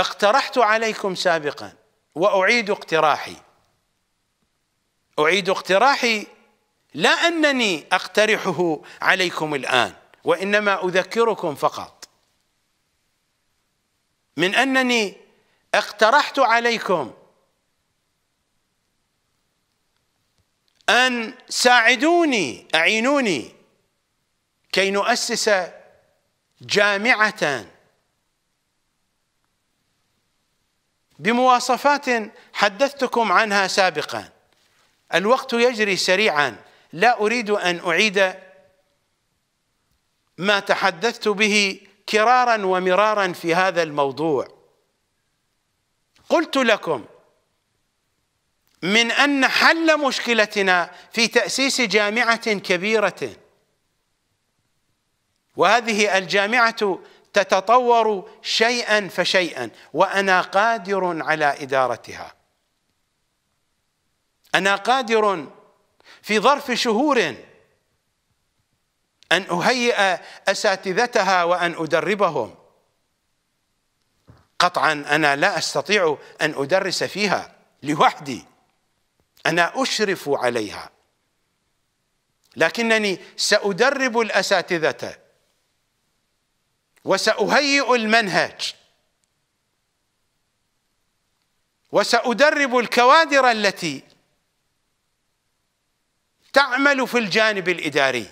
اقترحت عليكم سابقا واعيد اقتراحي اعيد اقتراحي لا انني اقترحه عليكم الان وانما اذكركم فقط من انني اقترحت عليكم ان ساعدوني اعينوني كي نؤسس جامعه بمواصفات حدثتكم عنها سابقا الوقت يجري سريعا لا أريد أن أعيد ما تحدثت به كرارا ومرارا في هذا الموضوع قلت لكم من أن حل مشكلتنا في تأسيس جامعة كبيرة وهذه الجامعة تتطور شيئا فشيئا وانا قادر على ادارتها انا قادر في ظرف شهور ان اهيئ اساتذتها وان ادربهم قطعا انا لا استطيع ان ادرس فيها لوحدي انا اشرف عليها لكنني سادرب الاساتذه وساهيئ المنهج وسادرب الكوادر التي تعمل في الجانب الاداري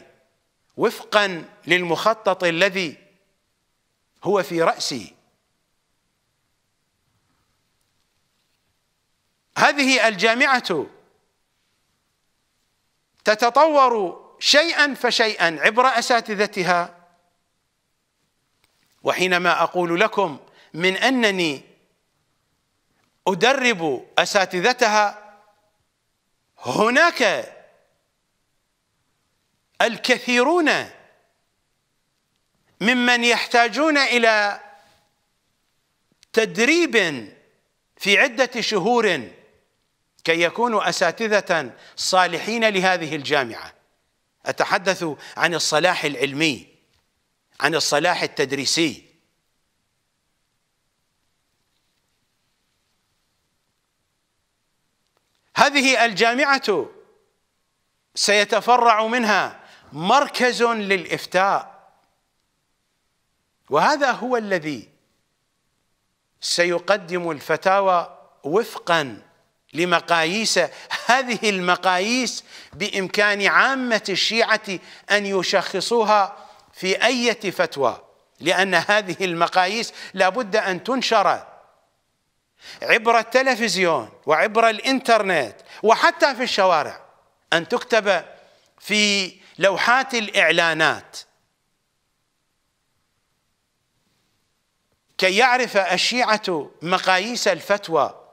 وفقا للمخطط الذي هو في رأسي هذه الجامعه تتطور شيئا فشيئا عبر اساتذتها وحينما اقول لكم من انني ادرب اساتذتها هناك الكثيرون ممن يحتاجون الى تدريب في عده شهور كي يكونوا اساتذه صالحين لهذه الجامعه اتحدث عن الصلاح العلمي عن الصلاح التدريسي هذه الجامعة سيتفرع منها مركز للإفتاء وهذا هو الذي سيقدم الفتاوى وفقا لمقاييس هذه المقاييس بإمكان عامة الشيعة أن يشخصوها في أي فتوى لأن هذه المقاييس لابد أن تنشر عبر التلفزيون وعبر الإنترنت وحتى في الشوارع أن تكتب في لوحات الإعلانات كي يعرف الشيعة مقاييس الفتوى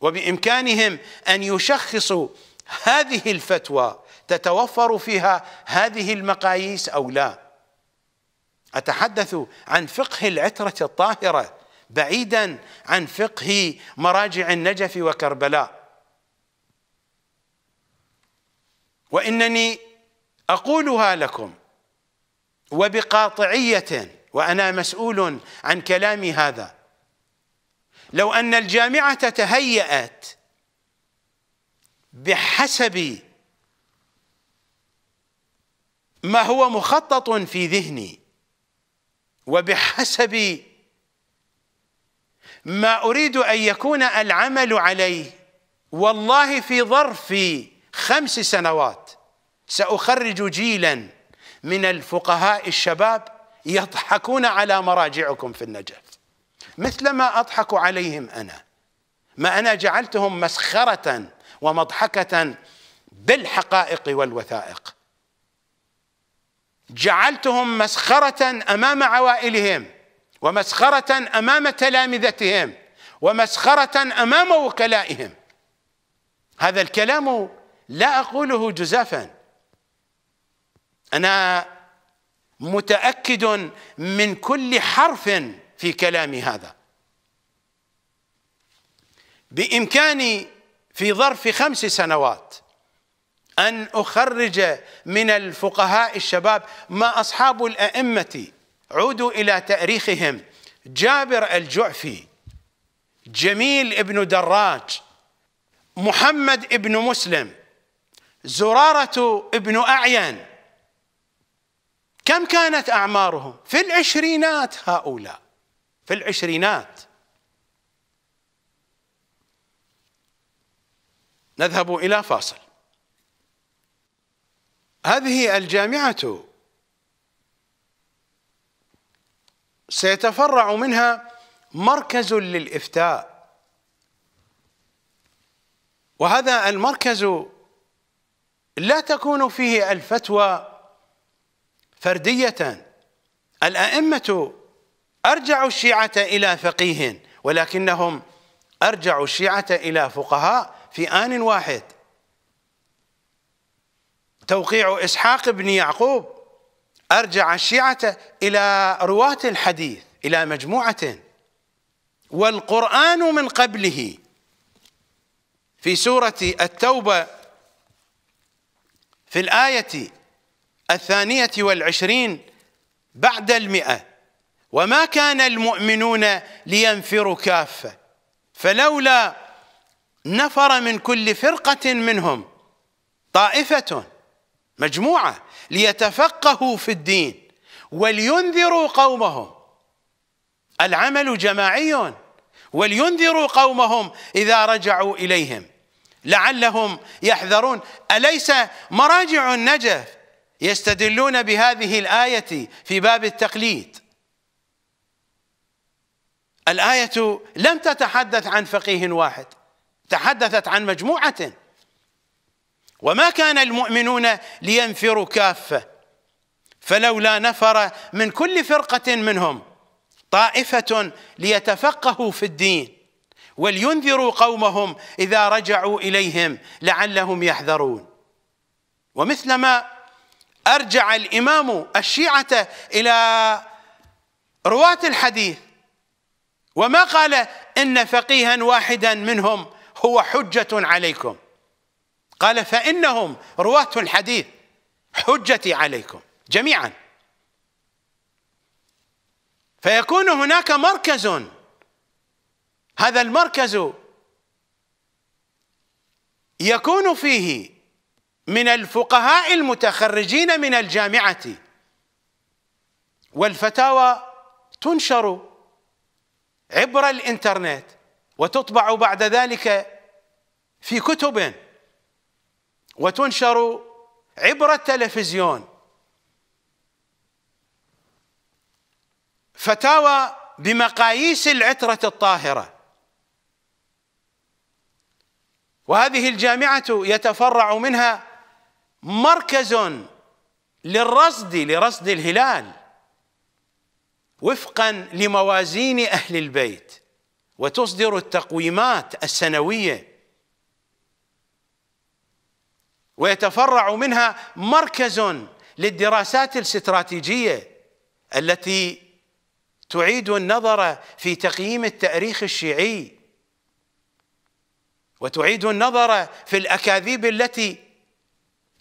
وبإمكانهم أن يشخصوا هذه الفتوى تتوفر فيها هذه المقاييس أو لا أتحدث عن فقه العترة الطاهرة بعيدا عن فقه مراجع النجف وكربلاء وإنني أقولها لكم وبقاطعية وأنا مسؤول عن كلامي هذا لو أن الجامعة تهيأت بحسب ما هو مخطط في ذهني وبحسب ما أريد أن يكون العمل عليه والله في ظرف خمس سنوات سأخرج جيلا من الفقهاء الشباب يضحكون على مراجعكم في النجف مثل ما أضحك عليهم أنا ما أنا جعلتهم مسخرة ومضحكة بالحقائق والوثائق جعلتهم مسخرة أمام عوائلهم ومسخرة أمام تلامذتهم ومسخرة أمام وكلائهم هذا الكلام لا أقوله جزافا أنا متأكد من كل حرف في كلامي هذا بإمكاني في ظرف خمس سنوات أن أخرج من الفقهاء الشباب ما أصحاب الأئمة عودوا إلى تاريخهم جابر الجعفي جميل ابن دراج محمد ابن مسلم زرارة ابن أعين كم كانت أعمارهم في العشرينات هؤلاء في العشرينات نذهب إلى فاصل هذه الجامعة سيتفرع منها مركز للإفتاء وهذا المركز لا تكون فيه الفتوى فردية الأئمة أرجعوا الشيعة إلى فقيه ولكنهم أرجعوا الشيعة إلى فقهاء في آن واحد توقيع إسحاق بن يعقوب أرجع الشيعة إلى رواة الحديث إلى مجموعة والقرآن من قبله في سورة التوبة في الآية الثانية والعشرين بعد المئة وما كان المؤمنون لينفروا كافة فلولا نفر من كل فرقة منهم طائفة مجموعة ليتفقهوا في الدين ولينذروا قومهم العمل جماعي ولينذروا قومهم إذا رجعوا إليهم لعلهم يحذرون أليس مراجع النجف يستدلون بهذه الآية في باب التقليد الآية لم تتحدث عن فقيه واحد تحدثت عن مجموعة وما كان المؤمنون لينفروا كافه فلولا نفر من كل فرقه منهم طائفه ليتفقهوا في الدين ولينذروا قومهم اذا رجعوا اليهم لعلهم يحذرون ومثلما ارجع الامام الشيعه الى رواه الحديث وما قال ان فقيها واحدا منهم هو حجه عليكم قال فإنهم رواة الحديث حجتي عليكم جميعا فيكون هناك مركز هذا المركز يكون فيه من الفقهاء المتخرجين من الجامعة والفتاوى تنشر عبر الانترنت وتطبع بعد ذلك في كتب وتنشر عبر التلفزيون فتاوى بمقاييس العترة الطاهرة وهذه الجامعة يتفرع منها مركز للرصد لرصد الهلال وفقا لموازين أهل البيت وتصدر التقويمات السنويه ويتفرع منها مركز للدراسات الاستراتيجيه التي تعيد النظر في تقييم التاريخ الشيعي وتعيد النظر في الاكاذيب التي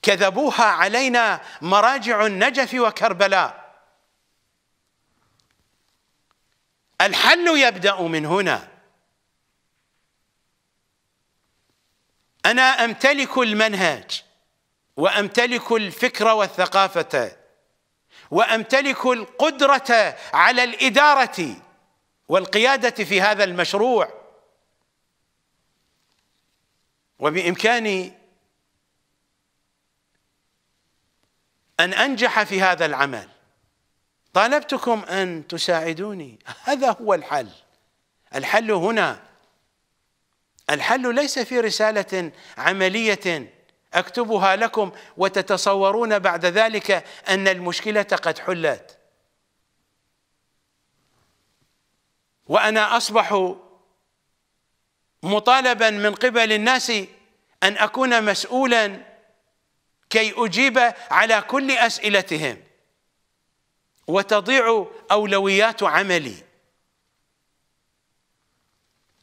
كذبوها علينا مراجع النجف وكربلاء الحل يبدا من هنا انا امتلك المنهج وامتلك الفكر والثقافه وامتلك القدره على الاداره والقياده في هذا المشروع وبامكاني ان انجح في هذا العمل طالبتكم ان تساعدوني هذا هو الحل الحل هنا الحل ليس في رساله عمليه اكتبها لكم وتتصورون بعد ذلك ان المشكله قد حلت وانا اصبح مطالبا من قبل الناس ان اكون مسؤولا كي اجيب على كل اسئلتهم وتضيع اولويات عملي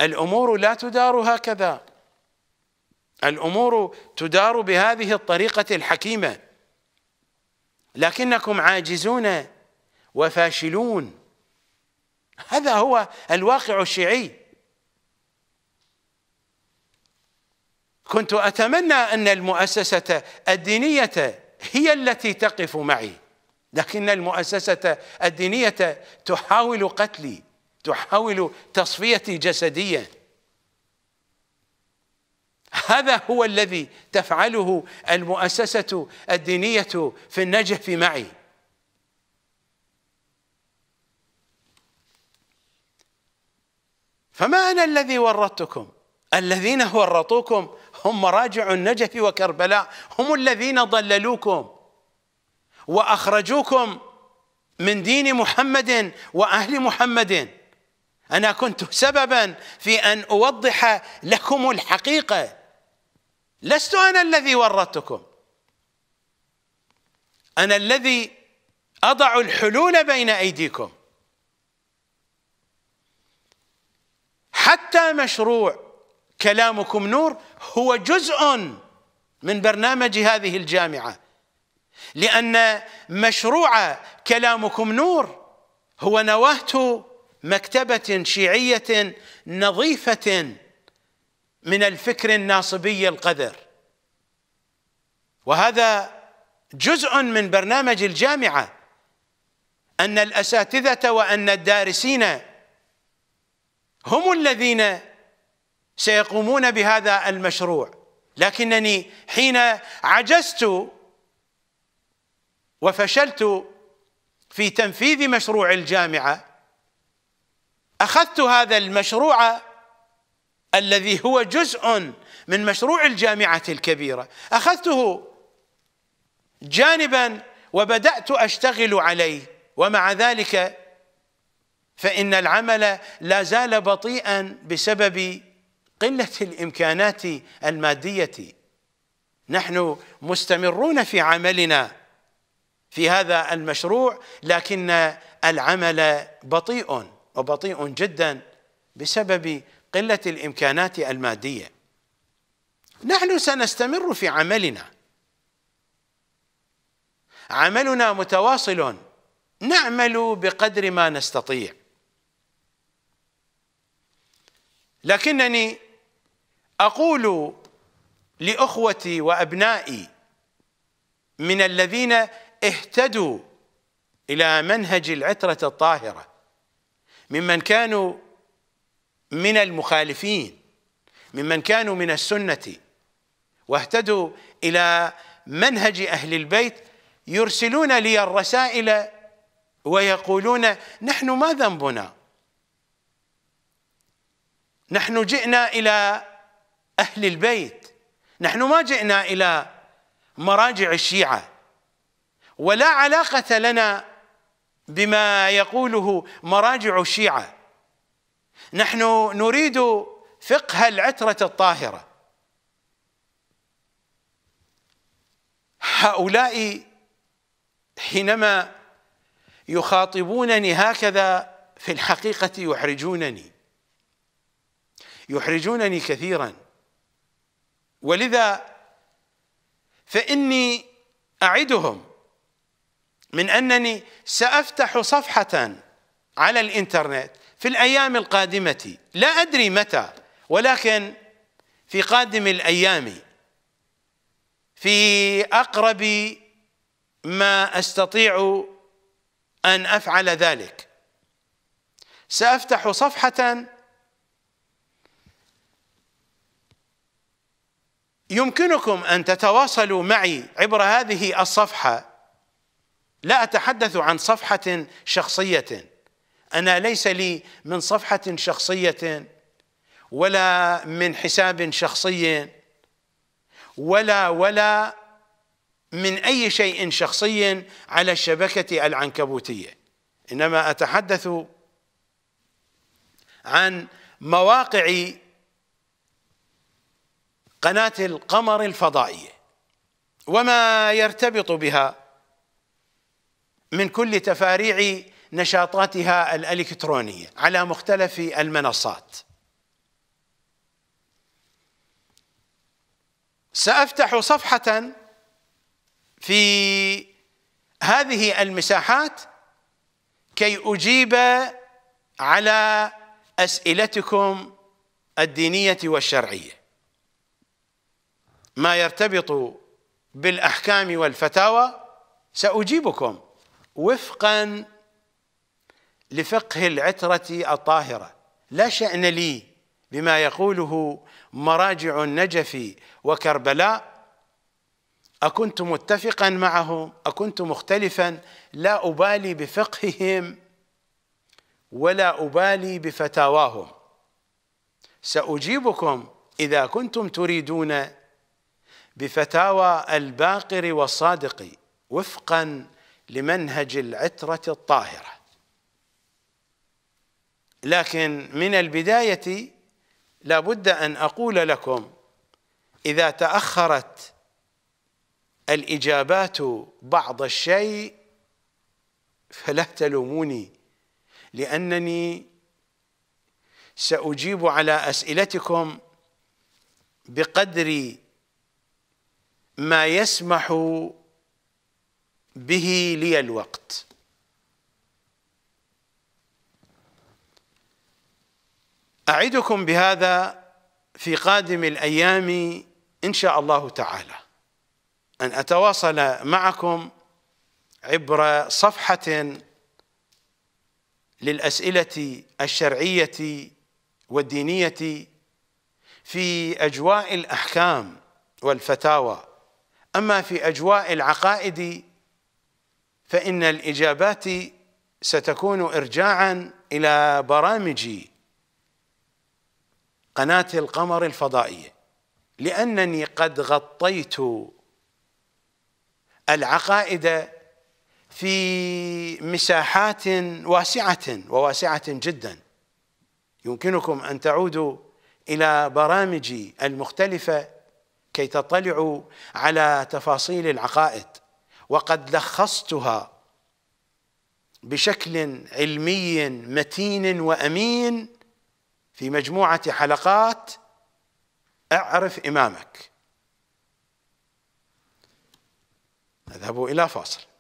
الامور لا تدار هكذا الامور تدار بهذه الطريقه الحكيمه لكنكم عاجزون وفاشلون هذا هو الواقع الشيعي كنت اتمنى ان المؤسسه الدينيه هي التي تقف معي لكن المؤسسه الدينيه تحاول قتلي تحاول تصفيتي جسديا هذا هو الذي تفعله المؤسسة الدينية في النجف معي فما أنا الذي ورطتكم الذين ورطوكم هم مراجع النجف وكربلاء هم الذين ضللوكم وأخرجوكم من دين محمد وأهل محمد انا كنت سببا في ان اوضح لكم الحقيقه لست انا الذي ورطتكم انا الذي اضع الحلول بين ايديكم حتى مشروع كلامكم نور هو جزء من برنامج هذه الجامعه لان مشروع كلامكم نور هو نواه مكتبه شيعيه نظيفه من الفكر الناصبي القذر وهذا جزء من برنامج الجامعه ان الاساتذه وان الدارسين هم الذين سيقومون بهذا المشروع لكنني حين عجزت وفشلت في تنفيذ مشروع الجامعه اخذت هذا المشروع الذي هو جزء من مشروع الجامعه الكبيره اخذته جانبا وبدات اشتغل عليه ومع ذلك فان العمل لا زال بطيئا بسبب قله الامكانات الماديه نحن مستمرون في عملنا في هذا المشروع لكن العمل بطيء وبطيء جدا بسبب قله الامكانات الماديه نحن سنستمر في عملنا عملنا متواصل نعمل بقدر ما نستطيع لكنني اقول لاخوتي وابنائي من الذين اهتدوا الى منهج العتره الطاهره ممن كانوا من المخالفين ممن كانوا من السنه واهتدوا الى منهج اهل البيت يرسلون لي الرسائل ويقولون نحن ما ذنبنا نحن جئنا الى اهل البيت نحن ما جئنا الى مراجع الشيعه ولا علاقه لنا بما يقوله مراجع الشيعه نحن نريد فقه العتره الطاهره هؤلاء حينما يخاطبونني هكذا في الحقيقه يحرجونني يحرجونني كثيرا ولذا فاني اعدهم من أنني سأفتح صفحة على الإنترنت في الأيام القادمة لا أدري متى ولكن في قادم الأيام في أقرب ما أستطيع أن أفعل ذلك سأفتح صفحة يمكنكم أن تتواصلوا معي عبر هذه الصفحة لا اتحدث عن صفحه شخصيه انا ليس لي من صفحه شخصيه ولا من حساب شخصي ولا ولا من اي شيء شخصي على الشبكه العنكبوتيه انما اتحدث عن مواقع قناه القمر الفضائيه وما يرتبط بها من كل تفاريع نشاطاتها الالكترونيه على مختلف المنصات سافتح صفحه في هذه المساحات كي اجيب على اسئلتكم الدينيه والشرعيه ما يرتبط بالاحكام والفتاوى ساجيبكم وفقا لفقه العترة الطاهرة لا شأن لي بما يقوله مراجع النجف وكربلاء أكنت متفقا معهم أكنت مختلفا لا أبالي بفقههم ولا أبالي بفتاواهم سأجيبكم إذا كنتم تريدون بفتاوى الباقر والصادق وفقا لمنهج العترة الطاهرة لكن من البداية لابد أن أقول لكم إذا تأخرت الإجابات بعض الشيء فلا تلوموني لأنني سأجيب على أسئلتكم بقدر ما يسمح به لي الوقت أعدكم بهذا في قادم الأيام إن شاء الله تعالى أن أتواصل معكم عبر صفحة للأسئلة الشرعية والدينية في أجواء الأحكام والفتاوى أما في أجواء العقائد فإن الإجابات ستكون إرجاعا إلى برامج قناة القمر الفضائية لأنني قد غطيت العقائد في مساحات واسعة وواسعة جدا يمكنكم أن تعودوا إلى برامجي المختلفة كي تطلعوا على تفاصيل العقائد وقد لخصتها بشكل علمي متين وامين في مجموعه حلقات اعرف امامك نذهب الى فاصل